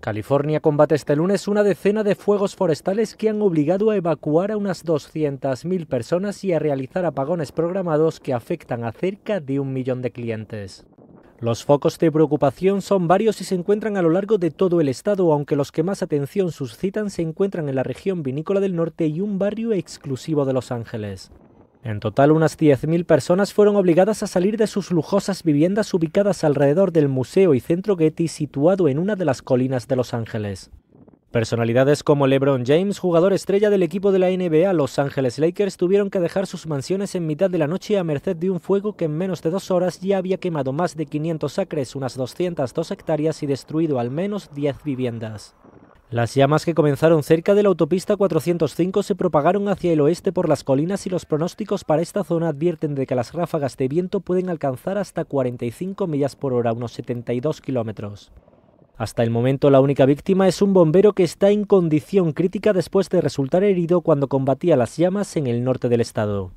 California combate este lunes una decena de fuegos forestales que han obligado a evacuar a unas 200.000 personas y a realizar apagones programados que afectan a cerca de un millón de clientes. Los focos de preocupación son varios y se encuentran a lo largo de todo el estado, aunque los que más atención suscitan se encuentran en la región vinícola del norte y un barrio exclusivo de Los Ángeles. En total, unas 10.000 personas fueron obligadas a salir de sus lujosas viviendas ubicadas alrededor del Museo y Centro Getty situado en una de las colinas de Los Ángeles. Personalidades como LeBron James, jugador estrella del equipo de la NBA Los Ángeles Lakers, tuvieron que dejar sus mansiones en mitad de la noche a merced de un fuego que en menos de dos horas ya había quemado más de 500 acres, unas 202 hectáreas y destruido al menos 10 viviendas. Las llamas que comenzaron cerca de la autopista 405 se propagaron hacia el oeste por las colinas y los pronósticos para esta zona advierten de que las ráfagas de viento pueden alcanzar hasta 45 millas por hora, unos 72 kilómetros. Hasta el momento la única víctima es un bombero que está en condición crítica después de resultar herido cuando combatía las llamas en el norte del estado.